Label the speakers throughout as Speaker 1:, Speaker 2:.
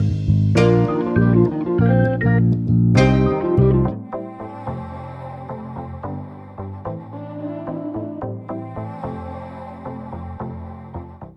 Speaker 1: thank you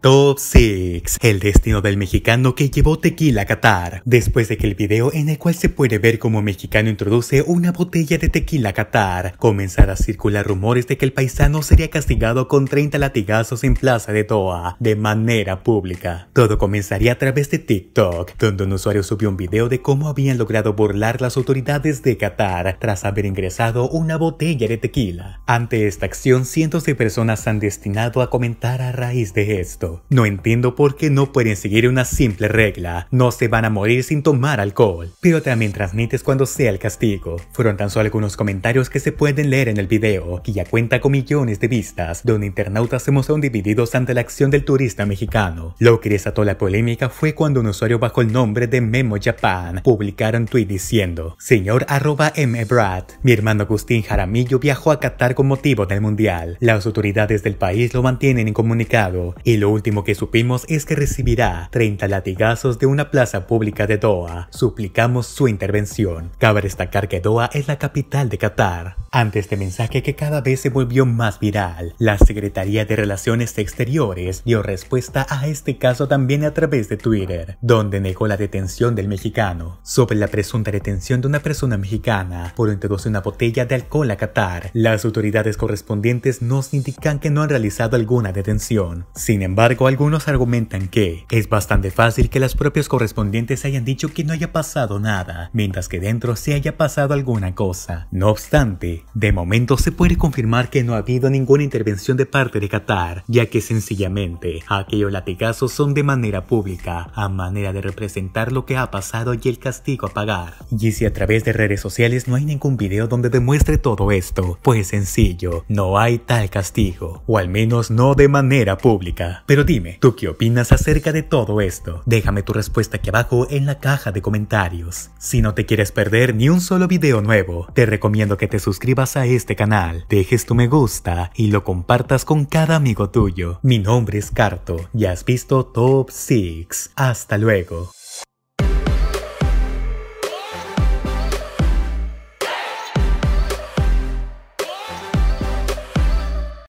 Speaker 1: Top 6. El destino del mexicano que llevó tequila a Qatar. Después de que el video en el cual se puede ver como mexicano introduce una botella de tequila a Qatar, Comenzará a circular rumores de que el paisano sería castigado con 30 latigazos en Plaza de Toa, de manera pública. Todo comenzaría a través de TikTok, donde un usuario subió un video de cómo habían logrado burlar las autoridades de Qatar tras haber ingresado una botella de tequila. Ante esta acción, cientos de personas han destinado a comentar a raíz de esto. No entiendo por qué no pueden seguir una simple regla. No se van a morir sin tomar alcohol. Pero también transmites cuando sea el castigo. Fueron tan solo algunos comentarios que se pueden leer en el video, que ya cuenta con millones de vistas, donde internautas se mostraron divididos ante la acción del turista mexicano. Lo que desató la polémica fue cuando un usuario bajo el nombre de Memo Japan publicaron tweet diciendo, Señor arroba Brad, mi hermano Agustín Jaramillo viajó a Qatar con motivo del mundial. Las autoridades del país lo mantienen incomunicado y lo último que supimos es que recibirá 30 latigazos de una plaza pública de Doha. Suplicamos su intervención. Cabe destacar que Doha es la capital de Qatar. Ante este mensaje que cada vez se volvió más viral, la Secretaría de Relaciones Exteriores dio respuesta a este caso también a través de Twitter, donde negó la detención del mexicano. Sobre la presunta detención de una persona mexicana por introducir una botella de alcohol a Qatar, las autoridades correspondientes nos indican que no han realizado alguna detención. Sin embargo, algunos argumentan que es bastante fácil que las propias correspondientes hayan dicho que no haya pasado nada, mientras que dentro se haya pasado alguna cosa. No obstante, de momento se puede confirmar que no ha habido ninguna intervención de parte de Qatar, ya que sencillamente aquellos latigazos son de manera pública, a manera de representar lo que ha pasado y el castigo a pagar. Y si a través de redes sociales no hay ningún video donde demuestre todo esto, pues sencillo, no hay tal castigo, o al menos no de manera pública. Pero dime, ¿tú qué opinas acerca de todo esto? Déjame tu respuesta aquí abajo en la caja de comentarios. Si no te quieres perder ni un solo video nuevo, te recomiendo que te suscribas suscribas a este canal, dejes tu me gusta y lo compartas con cada amigo tuyo. Mi nombre es Carto y has visto Top 6. Hasta luego.